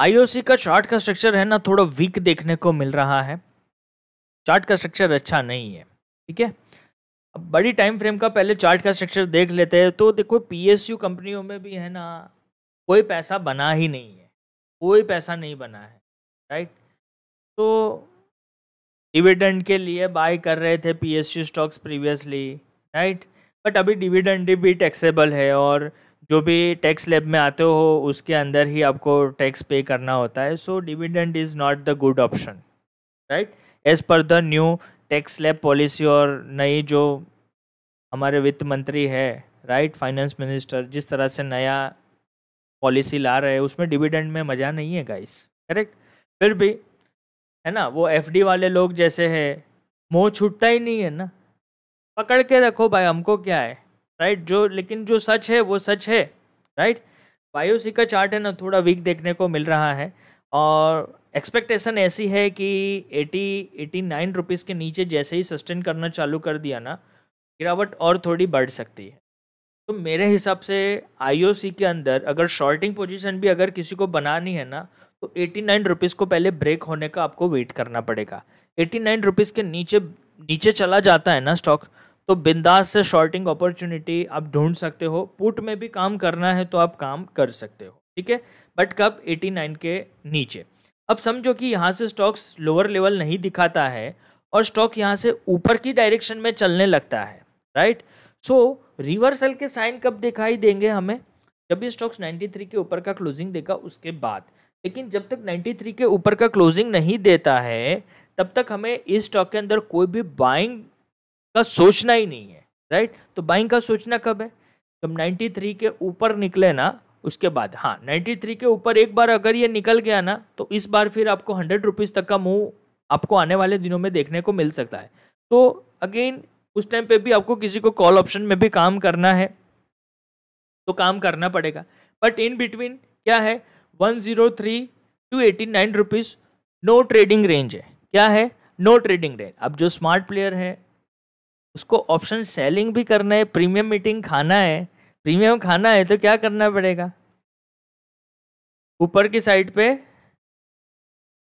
IOC का chart का structure है ना थोड़ा वीक देखने को मिल रहा है चार्ट का स्ट्रक्चर अच्छा नहीं है ठीक है अब बड़ी टाइम फ्रेम का पहले चार्ट का स्ट्रक्चर देख लेते हैं तो देखो पीएसयू कंपनियों में भी है ना कोई पैसा बना ही नहीं है कोई पैसा नहीं बना है राइट तो डिविडेंड के लिए बाय कर रहे थे PSU stocks previously right but अभी डिविडेंड भी टैक्सेबल है और जो भी टैक्स लेब में आते हो उसके अंदर ही आपको टैक्स पे करना होता है so dividend is not the good option right as per the new tax slab policy और नई जो हमारे वित्त मंत्री है राइट फाइनेंस मिनिस्टर जिस तरह से नया पॉलिसी ला रहे हैं उसमें डिविडेंड में मज़ा नहीं है गाइस करेक्ट फिर भी है ना वो एफ वाले लोग जैसे है मोह छूटता ही नहीं है ना पकड़ के रखो भाई हमको क्या है राइट जो लेकिन जो सच है वो सच है राइट बायोसी का चार्ट है ना थोड़ा वीक देखने को मिल रहा है और एक्सपेक्टेशन ऐसी है कि 80 एटी नाइन रुपीज़ के नीचे जैसे ही सस्टेन करना चालू कर दिया ना गिरावट और थोड़ी बढ़ सकती है तो मेरे हिसाब से आईओसी के अंदर अगर शॉर्टिंग पोजीशन भी अगर किसी को बनानी है ना तो एटी नाइन रुपीज़ को पहले ब्रेक होने का आपको वेट करना पड़ेगा एटी नाइन रुपीज़ के नीचे नीचे चला जाता है ना स्टॉक तो बिंदास से शॉर्टिंग अपॉर्चुनिटी आप ढूंढ सकते हो पुट में भी काम करना है तो आप काम कर सकते हो ठीक है बट कब 89 के नीचे अब समझो कि यहाँ से स्टॉक्स लोअर लेवल नहीं दिखाता है और स्टॉक यहाँ से ऊपर की डायरेक्शन में चलने लगता है राइट सो so, रिवर्सल के साइन कब दिखाई देंगे हमें जब भी स्टॉक्स 93 के ऊपर का क्लोजिंग देगा उसके बाद लेकिन जब तक 93 के ऊपर का क्लोजिंग नहीं देता है तब तक हमें इस स्टॉक के अंदर कोई भी बाइंग का सोचना ही नहीं है राइट तो बाइंग का सोचना कब है जब 93 के ऊपर निकले ना उसके बाद हाँ 93 के ऊपर एक बार अगर ये निकल गया ना तो इस बार फिर आपको हंड्रेड रुपीज़ तक का मूव आपको आने वाले दिनों में देखने को मिल सकता है तो अगेन उस टाइम पे भी आपको किसी को कॉल ऑप्शन में भी काम करना है तो काम करना पड़ेगा बट इन बिटवीन क्या है one zero three two eighty nine rupees no trading range है क्या है नो ट्रेडिंग रेंज अब जो स्मार्ट प्लेयर हैं उसको ऑप्शन सेलिंग भी करना है प्रीमियम मीटिंग खाना है प्रीमियम खाना है तो क्या करना पड़ेगा ऊपर की साइड पे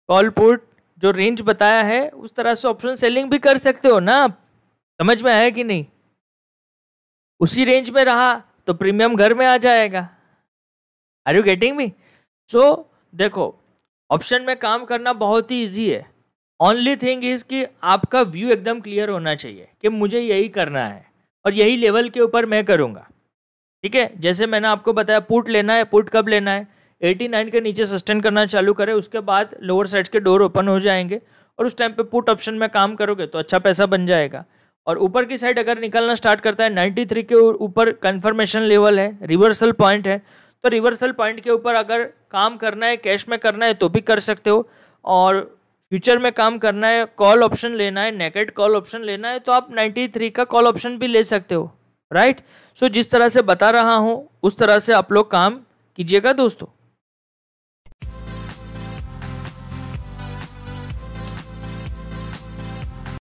कॉल पुट जो रेंज बताया है उस तरह से ऑप्शन सेलिंग भी कर सकते हो ना आप समझ में आया कि नहीं उसी रेंज में रहा तो प्रीमियम घर में आ जाएगा are you getting me so देखो ऑप्शन में काम करना बहुत ही ईजी है ओनली थिंग इज़ कि आपका व्यू एकदम क्लियर होना चाहिए कि मुझे यही करना है और यही लेवल के ऊपर मैं करूँगा ठीक है जैसे मैंने आपको बताया पुट लेना है पुट कब लेना है 89 के नीचे सस्टेन करना चालू करें उसके बाद लोअर साइड के डोर ओपन हो जाएंगे और उस टाइम पे पुट ऑप्शन में काम करोगे तो अच्छा पैसा बन जाएगा और ऊपर की साइड अगर निकलना स्टार्ट करता है 93 के ऊपर कन्फर्मेशन लेवल है रिवर्सल पॉइंट है तो रिवर्सल पॉइंट के ऊपर अगर काम करना है कैश में करना है तो भी कर सकते हो और फ्यूचर में काम करना है कॉल ऑप्शन लेना है नेकेट कॉल ऑप्शन लेना है तो आप 93 का कॉल ऑप्शन भी ले सकते हो राइट सो so, जिस तरह से बता रहा हूँ उस तरह से आप लोग काम कीजिएगा दोस्तों